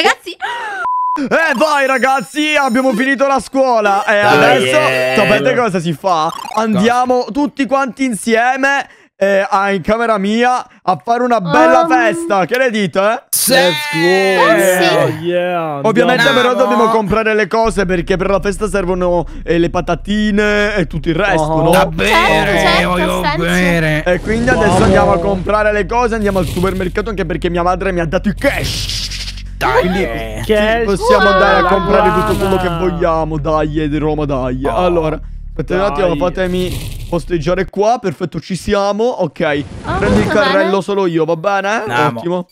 ragazzi E eh, vai ragazzi, abbiamo finito la scuola E eh, adesso, yeah. sapete cosa si fa? Andiamo tutti quanti insieme eh, ah, in camera mia a fare una bella um, festa. Che ne dite? Eh? Sì. Let's go. Eh, yeah, yeah, Ovviamente andiamo. però dobbiamo comprare le cose perché per la festa servono eh, le patatine e tutto il resto, oh, no? Da bere, certo, certo, bere. E quindi adesso wow. andiamo a comprare le cose, andiamo al supermercato anche perché mia madre mi ha dato i cash. Dai, eh, che possiamo andare a comprare guana. tutto quello che vogliamo. Dai, eh, di Roma, dai. Oh, allora, aspetta un attimo, fatemi posteggiare qua. Perfetto, ci siamo. Ok, oh, prendi il carrello bene. solo io, va bene? Andiamo. Ottimo.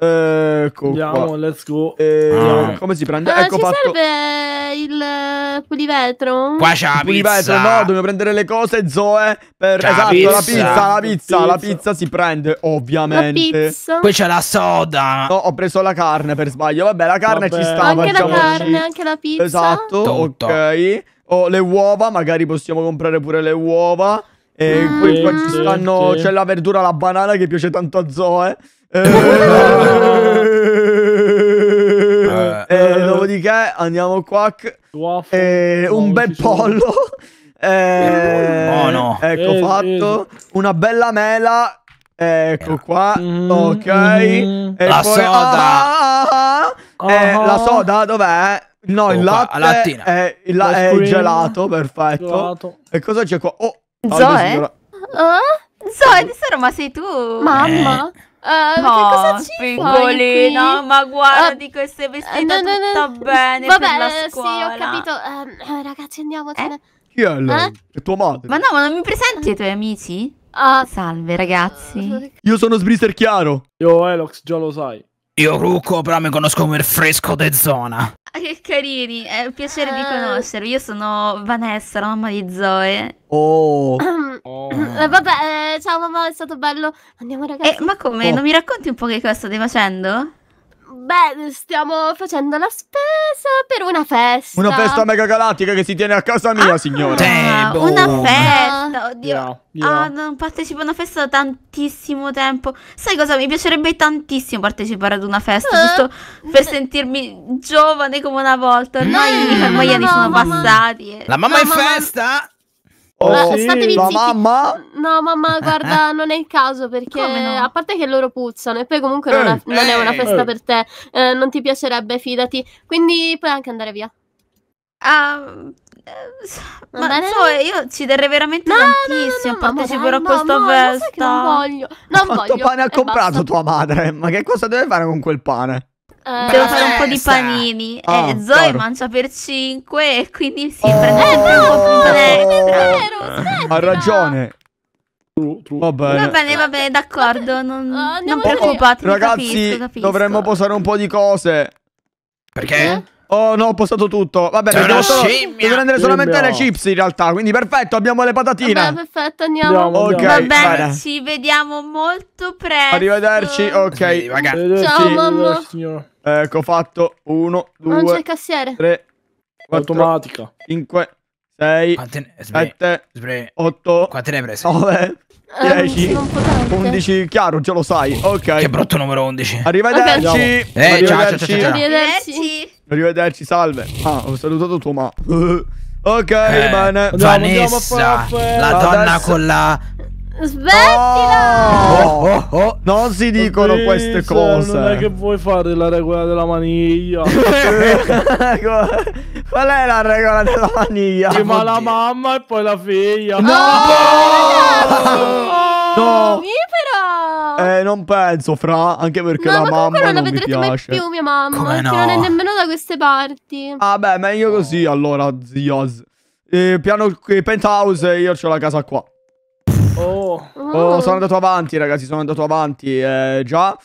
Ecco Andiamo, qua. let's go. Eh, ah. Come si prende? Ah, ecco ci fatto. serve il eh, pulivetro? Qua c'è la pizza. pulivetro, no, dobbiamo prendere le cose, Zoe. Per... Esatto, pizza. la pizza, la pizza, la pizza si prende, ovviamente. La pizza. Poi c'è la soda. No, ho preso la carne per sbaglio. Vabbè, la carne Vabbè. ci sta. Anche la carne, anche la pizza. Esatto, Tutto. ok. Oh, le uova, magari possiamo comprare pure le uova. E mm. Ah, poi qua ci stanno. C'è la verdura, la banana che piace tanto a Zoe. Eh, eh, eh, dopodiché andiamo qua. Eh, un bel pollo. Eh, oh, no. Ecco eh, fatto. Una bella mela. Ecco qua. Mm-hmm. ok. E la poi, soda. Ah, la ah. soda dov'è? No, il oh, latte. È, il, gelato. Perfetto. E cosa c'è qua? Oh, Zoe? Eh? Zoe, Sara, ma sei tu? Mamma? Uh, no, cosa ci pingolina, ma guardi eh, uh, che sei vestita uh, no, no, no. bene Vabbè, sì, ho capito uh, Ragazzi, andiamocene eh? Chi è lei? Eh? È tua madre Ma no, ma non mi presenti ai tuoi amici? Ah, Salve, ragazzi Io sono Sbrister Chiaro Io, Elox, già lo sai io Rucco, però mi conosco come il fresco de zona. Ah, che carini, è un piacere di eh. conoscervi. Io sono Vanessa, la mamma di Zoe. Oh. oh. Eh, vabbè, eh, ciao mamma, è stato bello. Andiamo ragazzi. Eh, ma come? Oh. Non mi racconti un po' che cosa state facendo? Beh, stiamo facendo la spesa per una festa. Una festa mega galattica che si tiene a casa mia, ah, signora. Tempo. Boh. Una festa, oddio. Yeah, yeah. Ah, non partecipo a una festa da tantissimo tempo. Sai cosa? Mi piacerebbe tantissimo partecipare ad una festa, eh? giusto per sentirmi giovane come una volta. Ormai mm. i miei anni sono mamma. passati. La mamma, mamma è festa? Oh, ma sì, statevi la mamma? No, mamma, guarda, non è il caso perché no? a parte che loro puzzano e poi comunque non, è, non è una festa per te, eh, non ti piacerebbe, fidati. Quindi puoi anche andare via. Uh, ma so, io ci terrei veramente no, tantissimo no, no, no, parteciperò a questa festa. non voglio. Non Quanto voglio, pane ha comprato basta. tua madre? Ma che cosa deve fare con quel pane? Eh, devo fare un po' di panini. Eh, oh, eh, Zoe toro. mangia per 5 e quindi si oh, prende un po' oh. più vero, Ha ragione. Va bene, va bene, bene d'accordo. Eh, non, uh, non preoccupatevi. Ragazzi, capisco, capisco. dovremmo posare un po' di cose. Perché? Eh? Oh no, ho postato tutto. Vabbè, dobbiamo cioè, solo, devo prendere solamente scimmia. le chips in realtà. Quindi perfetto, abbiamo le patatine. Vabbè, perfetto, andiamo. andiamo, okay, andiamo. Va bene, vale. ci vediamo molto presto. Arrivederci, ok. Sì, ragazzi. Ciao, mamma. Ecco, fatto. Uno, due, non c'è il cassiere. tre, quattro, automatica. cinque, 6, Quante... 7, 8, Quante ne hai prese? 9, 10, 11, chiaro, già lo sai, ok. Che brutto numero 11. Arrivederci. Okay. Eh, Arrivederci. Ciao, ciao, ciao, Arrivederci. Arrivederci, salve. Ah, ho salutato tu, ma... Ok, eh, bene. Andiamo, Vanessa, andiamo, la donna Adesso... con la Smettila! Oh, oh, oh, oh, non si dicono Oddio, queste cose. Non è che vuoi fare la regola della maniglia. Qual è la regola della maniglia? Prima la mamma e poi la figlia. No! No! no! no! Eh, non penso, fra, anche perché no, la mamma non, non la vedrete mai più mia mamma, Come no? non è nemmeno da queste parti. Ah beh, meglio così allora, zio. Eh, piano eh, penthouse, io ho la casa qua. Oh. oh. Oh. sono andato avanti, ragazzi. Sono andato avanti. Eh, già,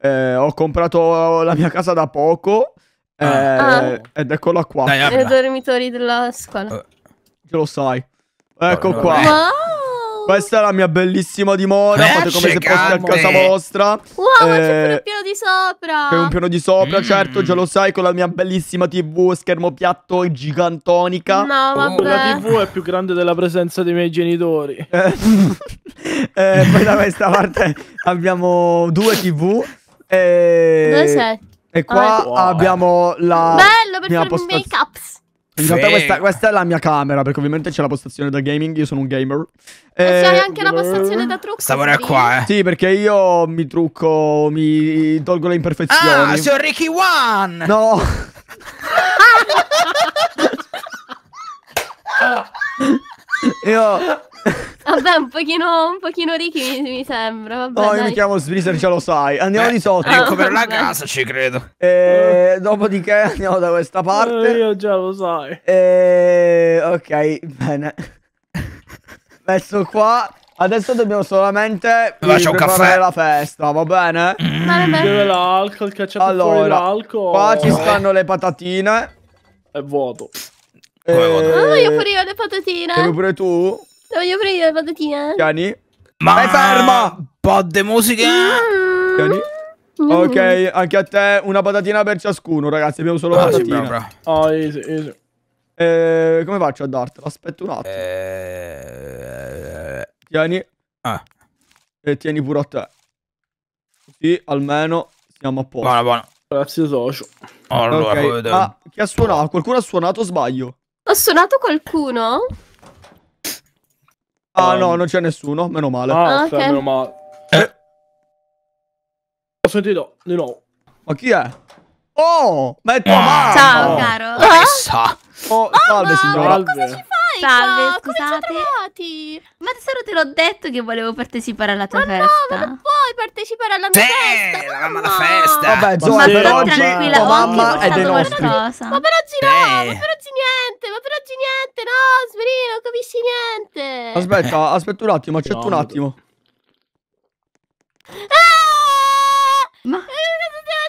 eh, ho comprato la mia casa da poco. Ah. Eh, ah. Ed eccola qua. Dai, apri. dormitori della scuola. Ce lo sai. Ecco no, qua. No. Questa è la mia bellissima dimora. Fate come se fosse a casa eh. vostra. Wow, eh, c'è pure il piano di sopra. C'è un piano di sopra, mm. certo, già lo sai, con la mia bellissima TV, schermo piatto e gigantonica. No, oh. vabbè. La TV è più grande della presenza dei miei genitori. Eh, eh poi da questa parte abbiamo due TV. E... Eh, Dove sei? E qua wow. abbiamo la Bello, per mia farmi postazione. make-ups. In realtà questa, questa, è la mia camera, perché ovviamente c'è la postazione da gaming, io sono un gamer. E eh, c'è anche la postazione da trucco. Stavano qua, eh. Sì, perché io mi trucco, mi tolgo le imperfezioni. Ah, sono Ricky One! No! io Vabbè, un pochino, un pochino ricchi mi, mi sembra. Vabbè, no, io mi chiamo Sbriser, ce lo sai. Andiamo Beh, di sotto. Ecco, per la casa ci credo. E eh, dopodiché andiamo da questa eh, parte. io già lo sai. E... Eh, ok, bene. Messo qua. Adesso dobbiamo solamente preparare la festa, va bene? Mm. Dove l'alcol? Cacciate allora, l'alcol. Qua ci stanno le patatine. È vuoto. E... Ah, io pure io le patatine. Devi pure tu? Devo io prendere le patatine. Cani. Ma Stai ferma! Podde musica! Mm. Ok, anche a te una patatina per ciascuno, ragazzi. Abbiamo solo una oh, patatina. oh, easy, easy. Eh, come faccio a dartelo? Aspetta un attimo. Eh, tieni. Ah. E tieni pure a te. Così almeno siamo a posto. Buona, buona. Grazie socio. Allora, okay. Ma ah, chi ha suonato? Qualcuno ha suonato o sbaglio? Ha suonato qualcuno? Ah, no, non c'è nessuno, meno male. Ah, okay. meno male. Eh. Ho sentito di nuovo. Ma chi è? Oh, ma è tua ah, Ciao, caro. Essa. Oh, salve, oh, signora. Salve. Salve, no, scusate. Come ci trovati? Ma tesoro te l'ho detto che volevo partecipare alla tua ma festa. Ma no, non puoi partecipare alla mia sì, festa. Mamma, la festa. Vabbè, Zoe, ma però oggi tranquilla, la mamma è dei nostri. Qualcosa. Ma per oggi no, ma per oggi niente, ma per oggi niente. No, Sverino, non capisci niente. Aspetta, eh. aspetta un attimo, accetto un attimo. Ah! Ma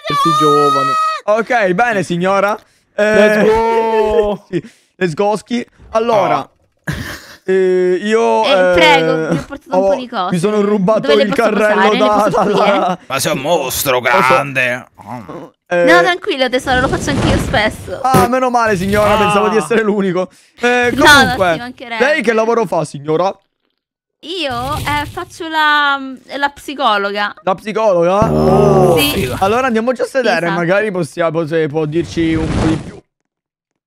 questi eh, giovani. Ok, bene signora. Let's go! sì, let's goski. Allora... Oh. Eh, io eh, prego, mi eh, ho portato un po' di cose. Mi sono rubato Dove il carrello da, dalla... Ma sei un mostro grande. Eh... No, tranquillo, tesoro, lo faccio anch'io spesso. Ah, meno male, signora, ah. pensavo di essere l'unico. Eh, comunque, no, lei che lavoro fa, signora? Io eh, faccio la, mm, la, psicologa. La psicologa? Oh, sì. Allora andiamoci a sedere, esatto. magari possiamo, se può dirci un po' di più.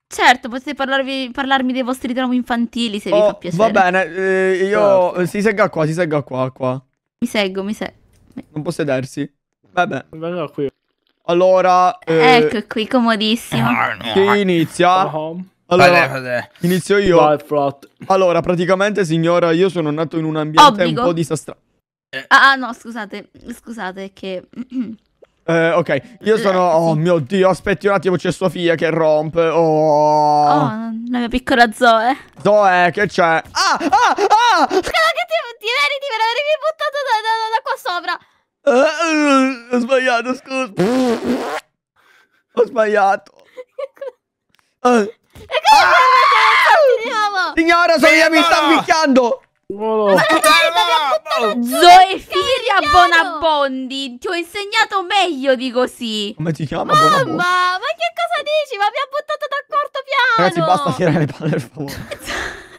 Certo, potete parlarvi, parlarmi dei vostri traumi infantili se oh, vi fa oh, piacere. Va bene, eh, io... Oh. Si segga qua, si segga qua, qua. Mi seguo, mi seguo. Non può sedersi. Vabbè. Allora... Eh, ecco qui, comodissimo. Chi inizia? Uh -huh. Allora, inizio io. Vai, allora, praticamente, signora, io sono nato in un ambiente Obbligo. un po' disastrato. Eh. Ah, ah, no, scusate, scusate che... Eh, ok, io sono... Oh mio Dio, aspetti un attimo, c'è Sofia che rompe. Oh, oh la mia piccola Zoe. Zoe, che c'è? Ah, ah, ah! Scusa, che ti, ti meriti per avermi buttato da, da, da qua sopra. Uh, ho sbagliato, scusa. ho sbagliato. Uh. E Ah! Signora, sono io, mi sta picchiando! Oh. Zoefiria Bonabondi, ti ho insegnato meglio di così. Come ti chiama Mamma, ma che cosa dici? Ma mi ha buttato dal quarto piano. Ragazzi, basta tirare le palle, per favore.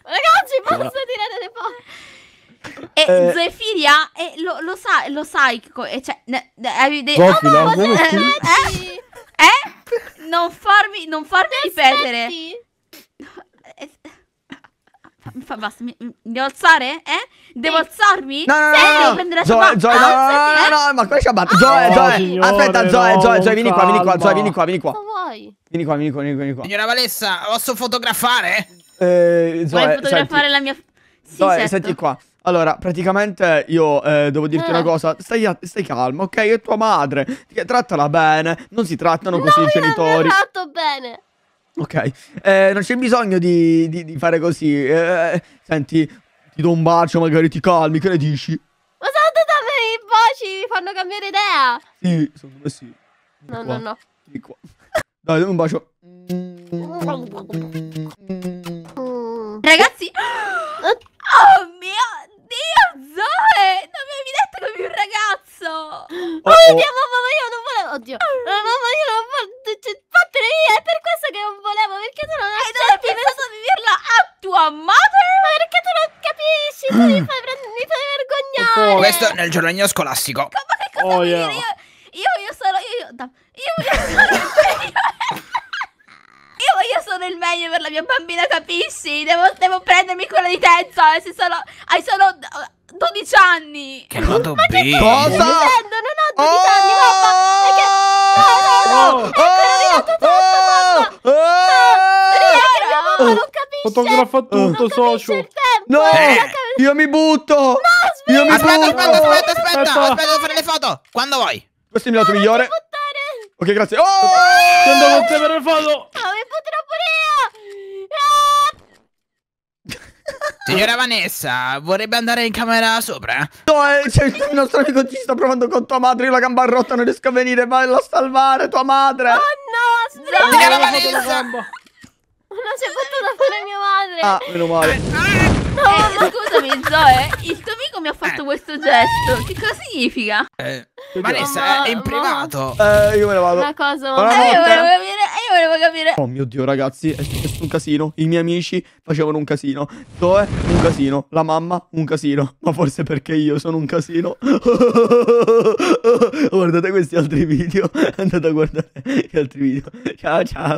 Ragazzi, basta Ora. tirare le palle. E eh, eh. Zoefiria eh, lo, lo, sa, lo sai, eh, cioè, ne, ne, ne, ne, ne, ne, ne, ne, ne, non farmi, non farmi ripetere. Mi fa basta, mi, mi devo alzare? Eh? Devo sì. alzarmi? No, no, no, no, no. Zoe, ah, no, no, no, eh. no, ma quale ciabatta? Zoe, Zoe, aspetta, Zoe, Zoe, Zoe, vieni qua, vieni qua, Zoe, vieni qua, vieni qua. Cosa vuoi? Vieni qua, vieni qua, vieni qua. Signora Valessa, posso fotografare? Eh, Zoe, Vuoi fotografare senti. la mia sì, Dai, certo. senti qua. Allora, praticamente io eh, devo dirti eh. una cosa, stai, stai calmo, ok? È tua madre, trattala bene, non si trattano così no, i genitori. Non tratto bene. Ok, eh, non c'è bisogno di, di, di fare così. Eh, senti, ti do un bacio, magari ti calmi, che ne dici? Ma tanto da me i baci mi fanno cambiare idea. Sì, secondo me sì. Vieni no, qua. no, no. Vieni qua. Dai, dammi un bacio. scuola. Questo nel giornalino scolastico. Ma Come, oh, yeah. io, io, io sono... Io, no, io, io sono... Io voglio solo il meglio per la mia bambina, capisci? Devo, devo prendermi quella di Tenzo. Eh, se sono, hai solo 12 eh, anni. Che lato Ma che cosa? Non ho 12 oh! anni, mamma. Perché... No, no, no. Oh! Ecco, ho rovinato tutto, mamma. Oh! No, non capisce. Fotografa tutto, non capisce social. No, eh. io mi butto. No. Io mi aspetta, butto. aspetta, aspetta, aspetta, aspetta, aspetta, devo fare le foto. Quando vuoi? Questo è il mio lato migliore. Ok, grazie. Oh! Ti andavo a ottenere il fallo. Avevo troppo io. Signora Vanessa, vorrebbe andare in camera sopra? Eh? No, eh, cioè, il nostro amico ci sta provando con tua madre, io la gamba rotta, non riesco a venire, vai a salvare tua madre. Oh no, strano. Signora Vanessa. Non si è fatto da fare mia madre. Ah, meno male. ah. No, eh, scusami Zoe, il tuo amico mi ha fatto eh. questo gesto. Che cosa significa? Eh, Vanessa, ma, è in ma... privato. Eh, io me ne vado. Una cosa, ma... Eh, io volevo capire, eh, io volevo capire. Oh mio Dio, ragazzi, è successo un casino. I miei amici facevano un casino. Zoe, un casino. La mamma, un casino. Ma forse perché io sono un casino. Guardate questi altri video. Andate a guardare gli altri video. Ciao, ciao.